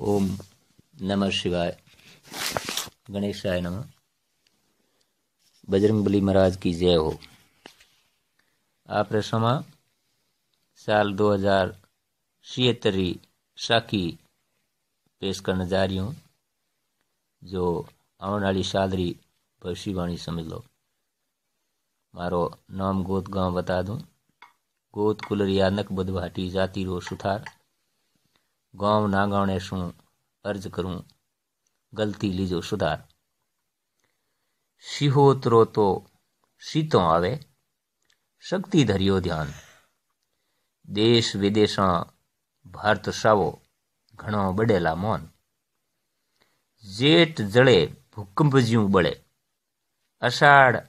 ओम नमः शिवाय गणेशाय नमः बजरंग बली महाराज की जय हो आप रसमा साल दो हजार छिहत्तरी साखी पेश करने जा रही हूँ जो आने वाली सादरी भविष्यवाणी समझ लो मारो नाम गोत गांव बता दूं गोत कुलरिया नक बदभाटी जाति रो सुथार ગોમ ના ગાણે શું અર્જ કરું ગલતી લીજો સુધાર સિહોતરો તો સીતો આવે શક્તિ ધર્યો ધ્યાન દેશ વિદેશમાં ભારત સાવો ઘણો બડેલા મોન જેઠ જળે ભૂકંપ જ્યું બળે અષાઢ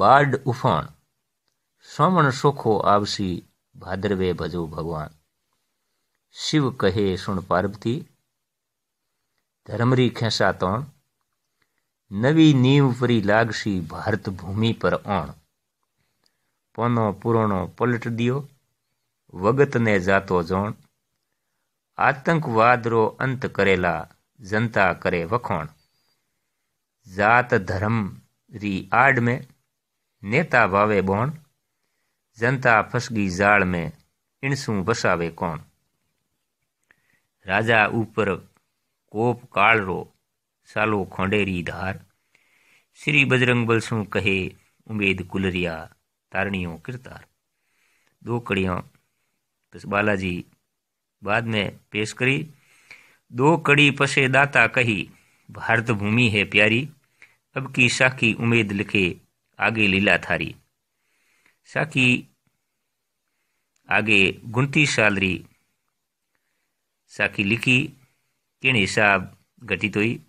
બાડ ઉફાણ શ્રમણ સોખો આવશી ભાદરવે ભજો ભગવાન शिव कहे सुन पार्वती धर्मरी खेसा तो नवी नीव परी लागसी भारत भूमि पर ओण पोनो पुरोणो पलट दियो वगत ने जातो जोण आतंकवाद रो अंत करेला जनता करे वखोण जात धर्म री आड में नेता वावे बोण जनता फसगी जाड़ में इणसू बसावे कोण राजा ऊपर कोप काल रो सालो खोंडेरी धार श्री बजरंग बलसू कहे उम्मेद कुलरिया तारणियों किरतार दो कड़ियाँ तो बालाजी बाद में पेश करी दो कड़ी पसे दाता कही भारत भूमि है प्यारी अब की साखी उमेद लिखे आगे लीला थारी साखी आगे गुंती सालरी સાખી કેણી હિસાબ ઘટિત હોય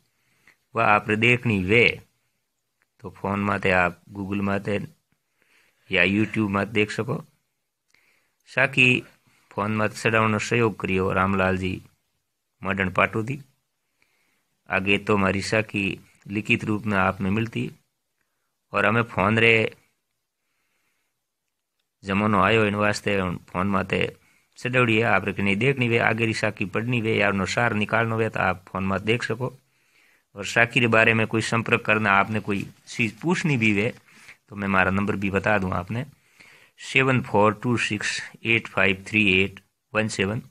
વા આપણે દેખણી વે તો ફોનમાં તે આપ ગૂગલમાં તે યા યુટ્યુબમાં દેખ શકો સાખી ફોનમાં ચડાવવાનો સહયોગ કર્યો રામલાલજી મડણ પાટોથી आगे तो हमारी साखी लिखित रूप में आप में मिलती और हमें फोन रे जमानो आयो इन वास्ते फोन माते सदौड़ी है आप नहीं देखनी वे आगे री साकी पढ़नी वे या सार निकालना वे तो आप फोन में देख सको और साखी के बारे में कोई संपर्क करना आपने कोई चीज़ पूछनी भी वे तो मैं हमारा नंबर भी बता दूँ आपने seven four two six eight five three eight one seven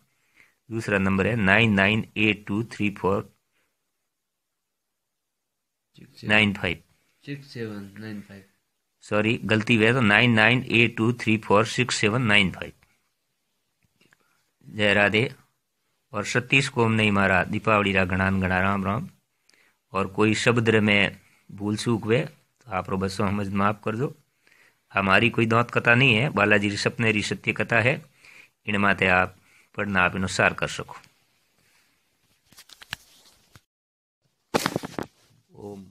दूसरा नंबर है nine nine eight two three four nine five six seven nine five sorry गलती हुई है तो nine nine eight two three four six seven nine five Jai Radhe और सतीश को हमने मारा दीपावली रा गणान गणा राम राम और कोई शब्द में भूल चूक हुए तो आप रो बसो समझ माफ कर दो हमारी कोई दौत कथा नहीं है बालाजी री सपने री सत्य कथा है इन माते आप पढ़ना आप अनुसार कर सको ओम